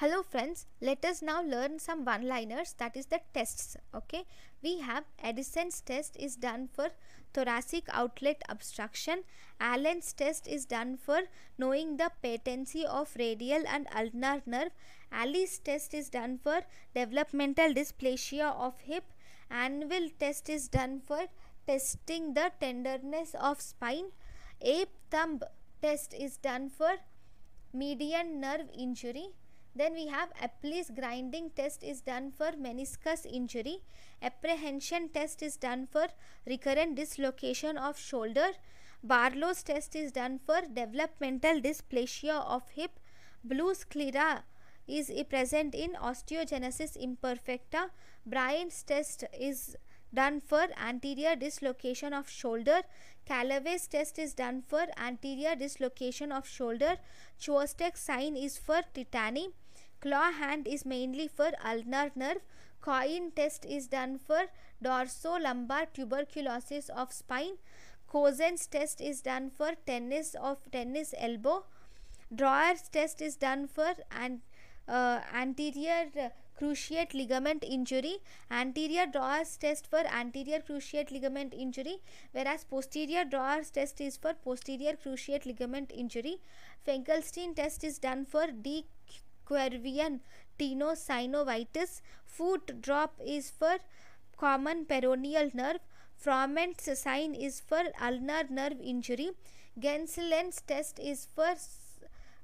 Hello friends, let us now learn some one-liners that is the tests, okay? We have Edison's test is done for thoracic outlet obstruction. Allen's test is done for knowing the patency of radial and ulnar nerve. Ali's test is done for developmental dysplasia of hip. Anvil test is done for testing the tenderness of spine. Ape thumb test is done for median nerve injury. Then we have Aplis grinding test is done for meniscus injury. Apprehension test is done for recurrent dislocation of shoulder. Barlow's test is done for developmental dysplasia of hip. Blue sclera is present in osteogenesis imperfecta. Bryant's test is done for anterior dislocation of shoulder. Callaway's test is done for anterior dislocation of shoulder. Chwostek's sign is for titanium. Claw hand is mainly for ulnar nerve. Coin test is done for dorsolumbar tuberculosis of spine. Cosen's test is done for tennis of tennis elbow. Drawer's test is done for an uh, anterior cruciate ligament injury anterior drawers test for anterior cruciate ligament injury whereas posterior drawers test is for posterior cruciate ligament injury finkelstein test is done for Aquarian tenosynovitis. Foot drop is for common peroneal nerve. Froment's sign is for ulnar nerve injury. Genselen's test is for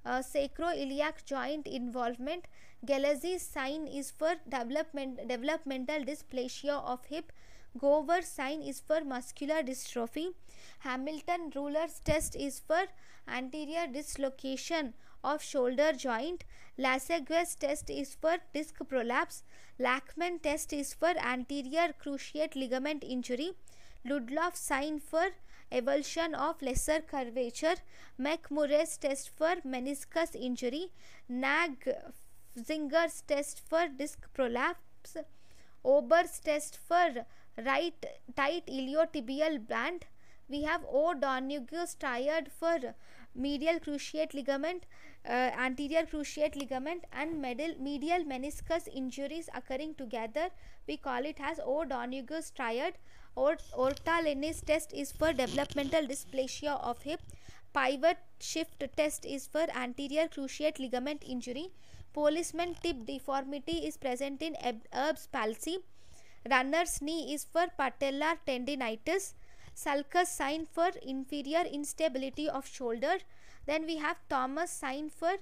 uh, sacroiliac joint involvement. Galassi's sign is for development, developmental dysplasia of hip. Gover's sign is for muscular dystrophy. Hamilton ruler's test is for anterior dislocation of shoulder joint. Lasegue's test is for disc prolapse. Lachman test is for anterior cruciate ligament injury. Ludloff sign for avulsion of lesser curvature. McMurray's test for meniscus injury. Nag Zinger's test for disc prolapse. Ober's test for right tight iliotibial band. We have O'Donoghue tired for medial cruciate ligament, uh, anterior cruciate ligament and medial, medial meniscus injuries occurring together. We call it as O'Donoghue's triad. Or, orta test is for developmental dysplasia of hip. Pivot shift test is for anterior cruciate ligament injury. Policeman tip deformity is present in Erb's palsy. Runner's knee is for patellar tendinitis Sulcus sign for inferior instability of shoulder. Then we have Thomas sign for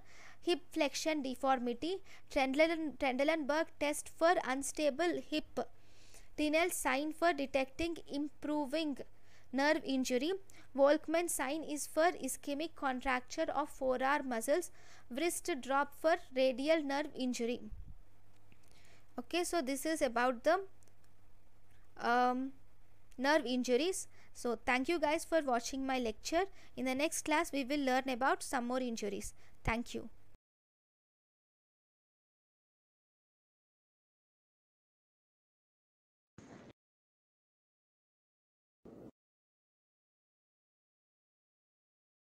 hip flexion deformity. Trendelenburg, Trendelenburg test for unstable hip. Tinel sign for detecting improving nerve injury. Walkman sign is for ischemic contracture of forearm muscles. Wrist drop for radial nerve injury. Okay, so this is about the um, nerve injuries. So thank you guys for watching my lecture. In the next class we will learn about some more injuries. Thank you.